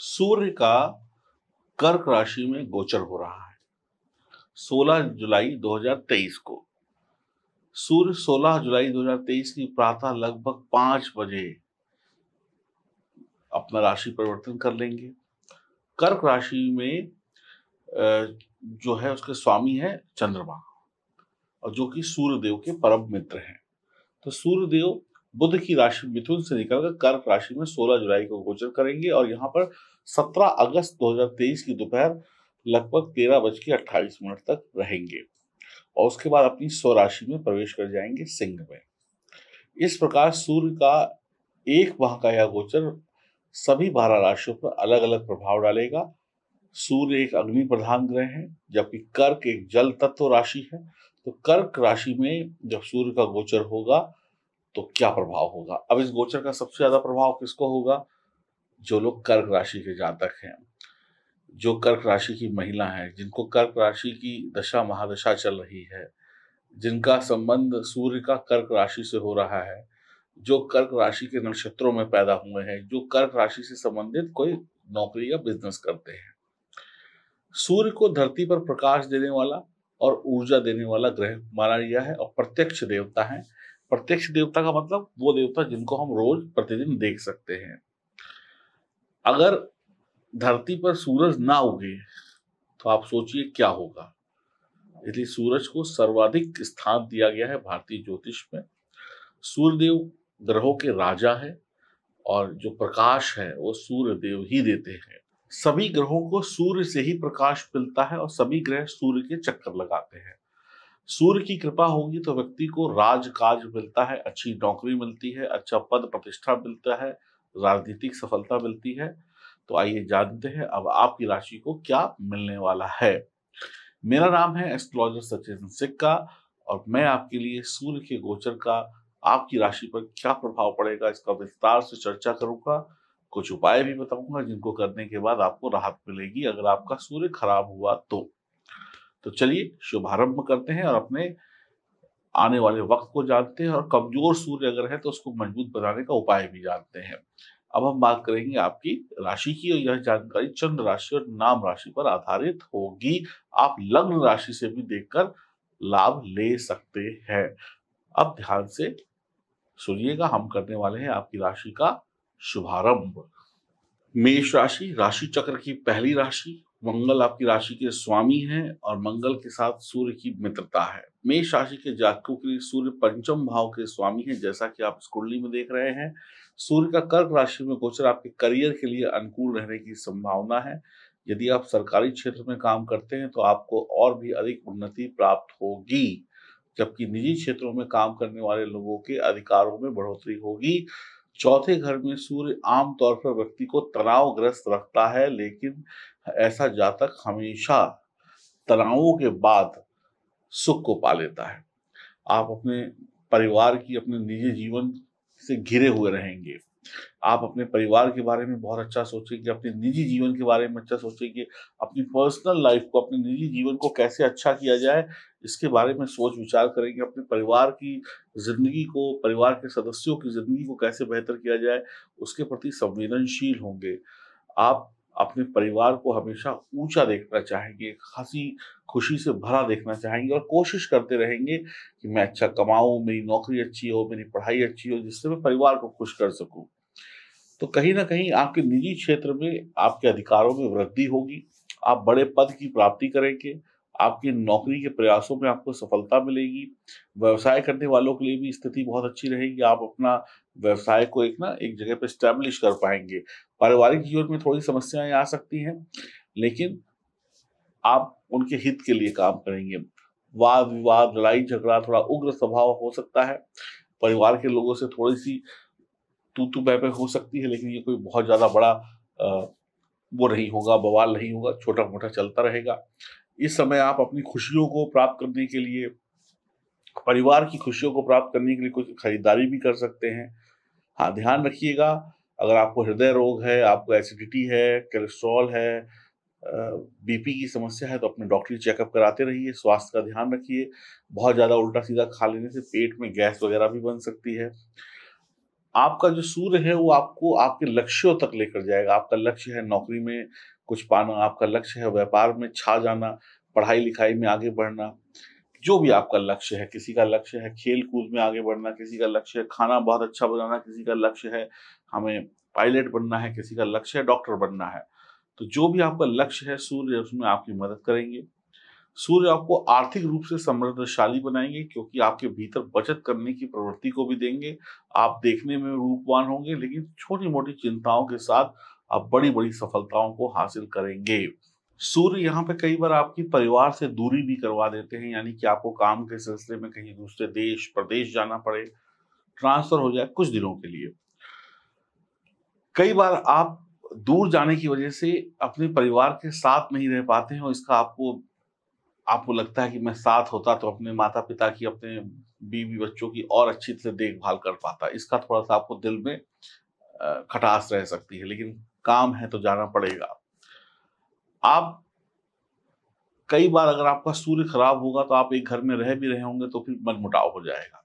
सूर्य का कर्क राशि में गोचर हो रहा है 16 जुलाई 2023 को सूर्य 16 जुलाई 2023 की प्रातः लगभग पांच बजे अपना राशि परिवर्तन कर लेंगे कर्क राशि में जो है उसके स्वामी है चंद्रमा और जो कि सूर्यदेव के परम मित्र हैं तो सूर्यदेव बुद्ध की राशि मिथुन से निकलकर कर्क राशि में 16 जुलाई को गोचर करेंगे और यहाँ पर 17 अगस्त 2023 की दोपहर लगभग तेरह बज के अट्ठाईस मिनट तक रहेंगे और उसके बाद अपनी स्वराशि में प्रवेश कर जाएंगे सिंह में इस प्रकार सूर्य का एक माह का यह गोचर सभी बारह राशियों पर अलग अलग प्रभाव डालेगा सूर्य एक अग्नि प्रधान ग्रह है जबकि कर्क एक जल तत्व राशि है तो कर्क राशि में जब सूर्य का गोचर होगा तो क्या प्रभाव होगा अब इस गोचर का सबसे ज्यादा प्रभाव किसको होगा जो लोग कर्क राशि के जातक हैं जो कर्क राशि की महिला हैं जिनको कर्क राशि की दशा महादशा चल रही है जिनका संबंध सूर्य का कर्क राशि से हो रहा है जो कर्क राशि के नक्षत्रों में पैदा हुए हैं जो कर्क राशि से संबंधित कोई नौकरी या बिजनेस करते हैं सूर्य को धरती पर प्रकाश देने वाला और ऊर्जा देने वाला ग्रह माना गया है और प्रत्यक्ष देवता है प्रत्यक्ष देवता का मतलब वो देवता जिनको हम रोज प्रतिदिन देख सकते हैं अगर धरती पर सूरज ना उगे तो आप सोचिए क्या होगा इसलिए सूरज को सर्वाधिक स्थान दिया गया है भारतीय ज्योतिष में सूर्यदेव ग्रहों के राजा है और जो प्रकाश है वो सूर्यदेव ही देते हैं सभी ग्रहों को सूर्य से ही प्रकाश मिलता है और सभी ग्रह सूर्य के चक्कर लगाते हैं सूर्य की कृपा होगी तो व्यक्ति को राज काज मिलता है अच्छी नौकरी मिलती है अच्छा पद प्रतिष्ठा मिलता है राजनीतिक सफलता मिलती है तो आइए जानते हैं अब आपकी राशि को क्या मिलने वाला है मेरा नाम है एस्ट्रोलॉजर सचिन सिक्का और मैं आपके लिए सूर्य के गोचर का आपकी राशि पर क्या प्रभाव पड़ेगा इसका विस्तार से चर्चा करूंगा कुछ उपाय भी बताऊंगा जिनको करने के बाद आपको राहत मिलेगी अगर आपका सूर्य खराब हुआ तो तो चलिए शुभारंभ करते हैं और अपने आने वाले वक्त को जानते हैं और कमजोर सूर्य अगर है तो उसको मजबूत बनाने का उपाय भी जानते हैं अब हम बात करेंगे आपकी राशि की और यह जानकारी चंद्र राशि और नाम राशि पर आधारित होगी आप लग्न राशि से भी देखकर लाभ ले सकते हैं अब ध्यान से सुनिएगा हम करने वाले हैं आपकी राशि का शुभारंभ मेष राशि राशि चक्र की पहली राशि मंगल आपकी राशि के स्वामी हैं और मंगल के साथ सूर्य की मित्रता है मेष राशि के जातकों के लिए सूर्य पंचम भाव के स्वामी हैं जैसा कि आप इस कुंडली में देख रहे हैं सूर्य का कर्क राशि में गोचर आपके करियर के लिए अनुकूल रहने की संभावना है यदि आप सरकारी क्षेत्र में काम करते हैं तो आपको और भी अधिक उन्नति प्राप्त होगी जबकि निजी क्षेत्रों में काम करने वाले लोगों के अधिकारों में बढ़ोतरी होगी चौथे घर में सूर्य आमतौर पर व्यक्ति को तनावग्रस्त रखता है लेकिन ऐसा जातक हमेशा तनावों के बाद सुख को पा लेता है आप अपने परिवार की अपने निजी जीवन से घिरे हुए रहेंगे आप अपने परिवार के बारे में बहुत अच्छा सोचेंगे अपने निजी जीवन के बारे में अच्छा सोचेंगे अपनी पर्सनल लाइफ को अपने निजी जीवन को कैसे अच्छा किया जाए इसके बारे में सोच विचार करेंगे अपने परिवार की जिंदगी को परिवार के सदस्यों की जिंदगी को कैसे बेहतर किया जाए उसके प्रति संवेदनशील होंगे आप अपने परिवार को हमेशा ऊंचा देखना चाहेंगे हंसी खुशी से भरा देखना चाहेंगे और कोशिश करते रहेंगे कि मैं अच्छा कमाऊं मेरी नौकरी अच्छी हो मेरी पढ़ाई अच्छी हो जिससे मैं परिवार को खुश कर सकूं तो कहीं ना कहीं आपके निजी क्षेत्र में आपके अधिकारों में वृद्धि होगी आप बड़े पद की प्राप्ति करेंगे आपकी नौकरी के प्रयासों में आपको सफलता मिलेगी व्यवसाय करने वालों के लिए भी स्थिति बहुत अच्छी रहेगी आप अपना व्यवसाय को एक ना एक जगह पर स्टैब्लिश कर पाएंगे पारिवारिक जीवन में थोड़ी समस्याएं आ सकती हैं लेकिन आप उनके हित के लिए काम करेंगे वाद विवाद लड़ाई झगड़ा थोड़ा उग्र स्वभाव हो सकता है परिवार के लोगों से थोड़ी सी तू तू बह हो सकती है लेकिन ये कोई बहुत ज़्यादा बड़ा वो नहीं होगा बवाल नहीं होगा छोटा मोटा चलता रहेगा इस समय आप अपनी खुशियों को प्राप्त करने के लिए परिवार की खुशियों को प्राप्त करने के लिए कुछ खरीदारी भी कर सकते हैं हाँ ध्यान रखिएगा अगर आपको हृदय रोग है आपको एसिडिटी है कोलेस्ट्रॉल है बीपी की समस्या है तो अपने डॉक्टरी चेकअप कराते रहिए स्वास्थ्य का ध्यान रखिए बहुत ज़्यादा उल्टा सीधा खा लेने से पेट में गैस वगैरह भी बन सकती है आपका जो सूर्य है वो आपको आपके लक्ष्यों तक लेकर जाएगा आपका लक्ष्य है नौकरी में कुछ पाना आपका लक्ष्य है व्यापार में छा जाना पढ़ाई लिखाई में आगे बढ़ना जो भी आपका लक्ष्य है किसी का लक्ष्य है खेल कूद में आगे बढ़ना किसी का लक्ष्य है खाना बहुत अच्छा बनाना किसी का लक्ष्य है हमें पायलट बनना है किसी का लक्ष्य है डॉक्टर बनना है तो जो भी आपका लक्ष्य है सूर्य उसमें आपकी मदद करेंगे सूर्य आपको आर्थिक रूप से समृद्धशाली बनाएंगे क्योंकि आपके भीतर बचत करने की प्रवृत्ति को भी देंगे आप देखने में रूपवान होंगे लेकिन छोटी मोटी चिंताओं के साथ आप बड़ी बड़ी सफलताओं को हासिल करेंगे सूर्य यहाँ पे कई बार आपकी परिवार से दूरी भी करवा देते हैं यानी कि आपको काम के सिलसिले में कहीं दूसरे देश प्रदेश जाना पड़े ट्रांसफर हो जाए कुछ दिनों के लिए कई बार आप दूर जाने की वजह से अपने परिवार के साथ नहीं रह पाते हैं और इसका आपको आपको लगता है कि मैं साथ होता तो अपने माता पिता की अपने बीवी बच्चों की और अच्छी तरह देखभाल कर पाता इसका थोड़ा सा आपको दिल में खटास रह सकती है लेकिन काम है तो जाना पड़ेगा आप कई बार अगर आपका सूर्य खराब होगा तो आप एक घर में रह भी रहे होंगे तो फिर मनमुटाव हो जाएगा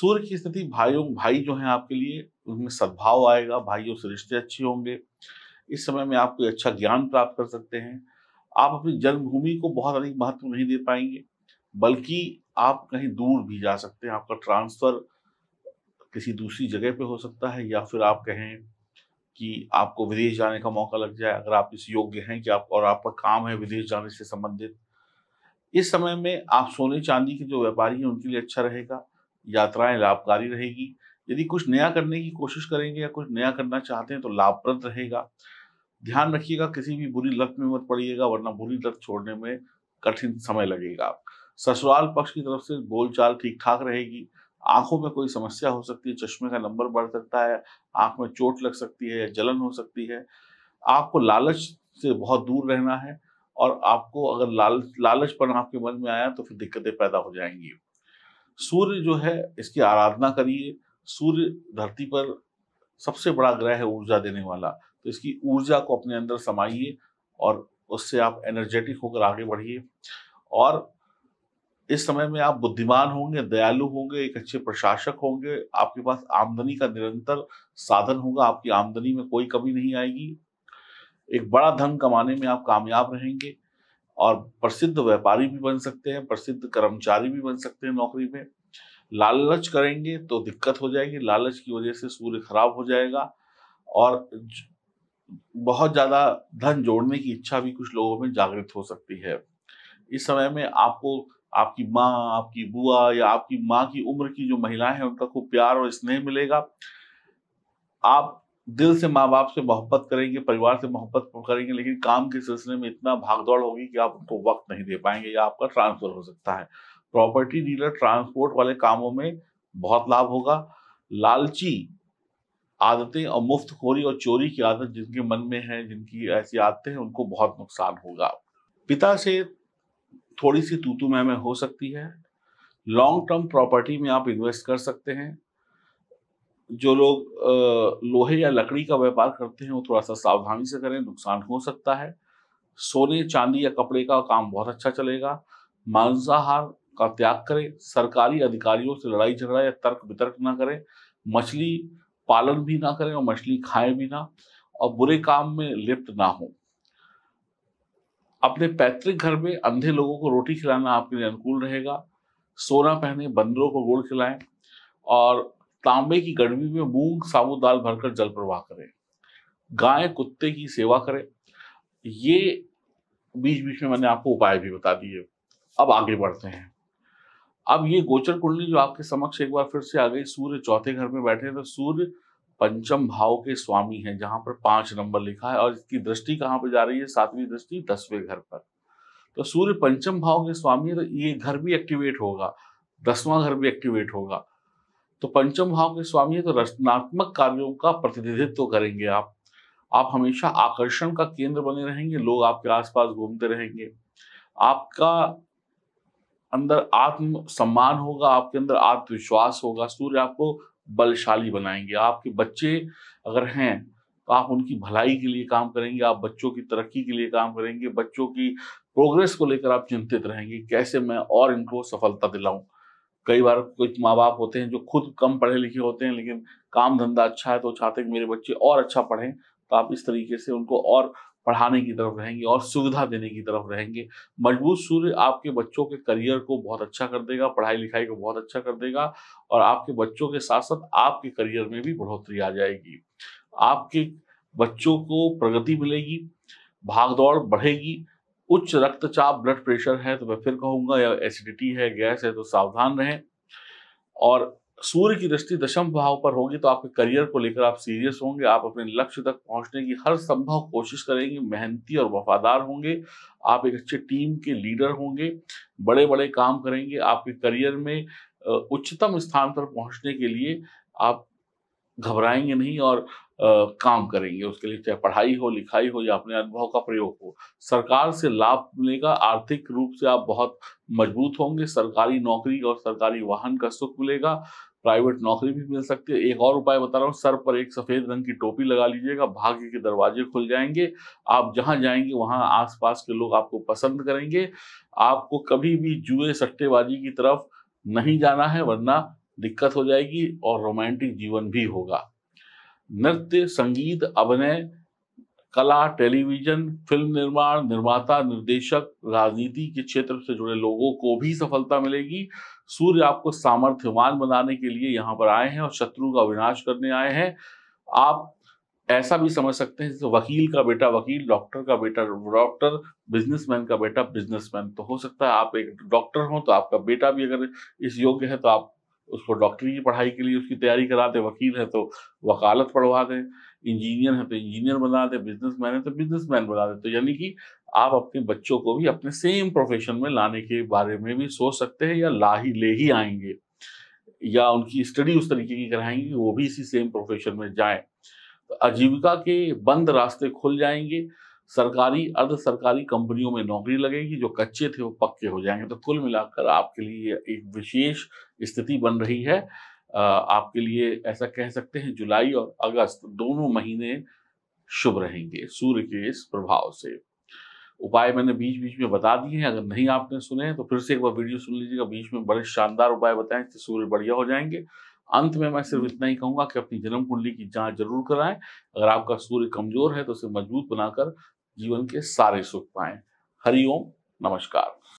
सूर्य की स्थिति भाइयों भाई जो है आपके लिए उनमें सद्भाव आएगा भाइयों से रिश्ते अच्छे होंगे इस समय में आप कोई अच्छा ज्ञान प्राप्त कर सकते हैं आप अपनी जन्मभूमि को बहुत अधिक महत्व नहीं दे पाएंगे बल्कि आप कहीं दूर भी जा सकते हैं आपका ट्रांसफर किसी दूसरी जगह पे हो सकता है या फिर आप कहें कि आपको विदेश जाने का मौका लग जाए अगर आप इस योग्य हैं कि आप और आपका काम है विदेश जाने से संबंधित इस समय में आप सोने चांदी के जो व्यापारी हैं उनके लिए अच्छा रहेगा यात्राएं लाभकारी रहेगी यदि कुछ नया करने की कोशिश करेंगे या कुछ नया करना चाहते हैं तो लाभप्रद रहेगा ध्यान रखिएगा किसी भी बुरी लत में मत पड़िएगा वरना बुरी लत छोड़ने में कठिन समय लगेगा ससुराल पक्ष की तरफ से बोलचाल ठीक ठाक रहेगी आंखों में कोई समस्या हो सकती है चश्मे का नंबर बढ़ सकता है आंख में चोट लग सकती है या जलन हो सकती है आपको लालच से बहुत दूर रहना है और आपको अगर लाल लालचपन आपके मन में आया तो फिर दिक्कतें पैदा हो जाएंगी सूर्य जो है इसकी आराधना करिए सूर्य धरती पर सबसे बड़ा ग्रह है ऊर्जा देने वाला तो इसकी ऊर्जा को अपने अंदर समाइए और उससे आप एनर्जेटिक होकर आगे बढ़िए और इस समय में आप बुद्धिमान होंगे दयालु होंगे एक अच्छे प्रशासक होंगे आपके पास आमदनी का निरंतर साधन होगा आपकी आमदनी में कोई कमी नहीं आएगी एक बड़ा धन कमाने में आप कामयाब रहेंगे और प्रसिद्ध व्यापारी भी बन सकते हैं प्रसिद्ध कर्मचारी भी बन सकते हैं नौकरी में लालच करेंगे तो दिक्कत हो जाएगी लालच की वजह से सूर्य खराब हो जाएगा और बहुत ज़्यादा धन जोड़ने की इच्छा भी कुछ लोगों में जागृत हो सकती है इस समय में आपको आपकी माँ आपकी बुआ या आपकी माँ की उम्र की जो महिलाएं हैं उनका खूब प्यार और स्नेह मिलेगा आप दिल से माँ बाप से मोहब्बत करेंगे परिवार से मोहब्बत करेंगे लेकिन काम के सिलसिले में इतना भागदौड़ होगी कि आप उनको वक्त नहीं दे पाएंगे या आपका ट्रांसफर हो सकता है प्रॉपर्टी डीलर ट्रांसपोर्ट वाले कामों में बहुत लाभ होगा लालची आदतें और मुफ्त खोरी और चोरी की आदत जिनके मन में है जिनकी ऐसी आदतें हैं उनको बहुत नुकसान होगा पिता से थोड़ी सी तूतू में, में हो सकती है लॉन्ग टर्म प्रॉपर्टी में आप इन्वेस्ट कर सकते हैं जो लोग लोहे या लकड़ी का व्यापार करते हैं वो थोड़ा सा सावधानी से करें नुकसान हो सकता है सोने चांदी या कपड़े का काम बहुत अच्छा चलेगा मांसाहार का त्याग करें सरकारी अधिकारियों से लड़ाई झगड़ा या तर्क वितर्क ना करें मछली पालन भी ना करें और मछली खाएं भी ना और बुरे काम में लिप्त ना हो अपने पैतृक घर में अंधे लोगों को रोटी खिलाना आपके लिए अनुकूल रहेगा सोना पहने बंदरों को गुड़ खिलाएं और तांबे की गड़वी में मूंग साबुत दाल भरकर जल प्रवाह करें गाय कुत्ते की सेवा करें ये बीच बीच में मैंने आपको उपाय भी बता दिए अब आगे बढ़ते हैं अब ये गोचर कुंडली जो आपके समक्ष एक बार फिर से आ गई सूर्य चौथे घर में बैठे तो सूर्य पंचम भाव के स्वामी हैं जहां पर पांच नंबर लिखा है और इसकी दृष्टि कहाँ पर जा रही है सातवीं दृष्टि दसवें घर पर तो सूर्य पंचम भाव के स्वामी है तो ये घर भी एक्टिवेट होगा दसवां घर भी एक्टिवेट होगा तो पंचम भाव के स्वामी है तो रचनात्मक कार्यों का प्रतिनिधित्व करेंगे आप आप हमेशा आकर्षण का केंद्र बने रहेंगे लोग आपके आसपास घूमते रहेंगे आपका अंदर आत्म सम्मान होगा आपके अंदर आत्मविश्वास होगा सूर्य आपको बलशाली बनाएंगे आपके बच्चे अगर हैं तो आप उनकी भलाई के लिए काम करेंगे आप बच्चों की तरक्की के लिए काम करेंगे बच्चों की प्रोग्रेस को लेकर आप चिंतित रहेंगे कैसे मैं और इनको सफलता दिलाऊं कई बार कुछ माँ बाप होते हैं जो खुद कम पढ़े लिखे होते हैं लेकिन काम धंधा अच्छा है तो चाहते हैं कि मेरे बच्चे और अच्छा पढ़ें तो आप इस तरीके से उनको और पढ़ाने की तरफ रहेंगे और सुविधा देने की तरफ रहेंगे मजबूत सूर्य आपके बच्चों के करियर को बहुत अच्छा कर देगा पढ़ाई लिखाई को बहुत अच्छा कर देगा और आपके बच्चों के साथ साथ आपके करियर में भी बढ़ोतरी आ जाएगी आपके बच्चों को प्रगति मिलेगी भागदौड़ बढ़ेगी उच्च रक्तचाप ब्लड प्रेशर है तो मैं फिर कहूंगा या एसिडिटी है गैस है तो सावधान रहें और सूर्य की दृष्टि दशम भाव पर होगी तो आपके करियर को लेकर आप सीरियस होंगे आप अपने लक्ष्य तक पहुंचने की हर संभव कोशिश करेंगे मेहनती और वफादार होंगे आप एक अच्छे टीम के लीडर होंगे बड़े बड़े काम करेंगे आपके करियर में उच्चतम स्थान पर पहुंचने के लिए आप घबराएंगे नहीं और आ, काम करेंगे उसके लिए चाहे पढ़ाई हो लिखाई हो या अपने अनुभव का प्रयोग हो सरकार से लाभ मिलेगा आर्थिक रूप से आप बहुत मजबूत होंगे सरकारी नौकरी और सरकारी वाहन का सुख मिलेगा प्राइवेट नौकरी भी मिल सकती है एक और उपाय बता रहा हूँ सर पर एक सफेद रंग की टोपी लगा लीजिएगा भाग्य के दरवाजे खुल जाएंगे आप जहां जाएंगे वहां आसपास के लोग आपको पसंद करेंगे आपको कभी भी जुए सट्टेबाजी की तरफ नहीं जाना है वरना दिक्कत हो जाएगी और रोमांटिक जीवन भी होगा नृत्य संगीत अभिनय कला टेलीविजन फिल्म निर्माण निर्माता निर्देशक राजनीति के क्षेत्र से जुड़े लोगों को भी सफलता मिलेगी सूर्य आपको सामर्थ्यवान बनाने के लिए यहाँ पर आए हैं और शत्रु का विनाश करने आए हैं आप ऐसा भी समझ सकते हैं जैसे वकील का बेटा वकील डॉक्टर का बेटा डॉक्टर बिजनेसमैन का बेटा बिजनेसमैन तो हो सकता है आप एक डॉक्टर हो तो आपका बेटा भी अगर इस योग्य है तो आप उसको डॉक्टरी की पढ़ाई के लिए उसकी तैयारी करा दें वकील है तो वकालत पढ़वा दें इंजीनियर है तो इंजीनियर बना दें बिजनेसमैन है तो बिजनेसमैन बना दें तो यानी कि आप अपने बच्चों को भी अपने सेम प्रोफेशन में लाने के बारे में भी सोच सकते हैं या ला ही ले ही आएंगे या उनकी स्टडी उस तरीके की कराएंगे वो भी इसी सेम प्रोफेशन में जाए तो आजीविका के बंद रास्ते खुल जाएंगे सरकारी अर्ध सरकारी कंपनियों में नौकरी लगेगी जो कच्चे थे वो पक्के हो जाएंगे तो कुल मिलाकर आपके लिए एक विशेष स्थिति बन रही है आपके लिए ऐसा कह सकते हैं जुलाई और अगस्त दोनों महीने शुभ रहेंगे सूर्य के इस प्रभाव से उपाय मैंने बीच बीच में बता दिए हैं अगर नहीं आपने सुने तो फिर से एक बार वीडियो सुन लीजिएगा बीच में बड़े शानदार उपाय बताएं इससे सूर्य बढ़िया हो जाएंगे अंत में मैं सिर्फ इतना ही कहूंगा कि अपनी जन्म कुंडली की जांच जरूर कराएं अगर आपका सूर्य कमजोर है तो उसे मजबूत बनाकर जीवन के सारे सुख पाएं हरिओम नमस्कार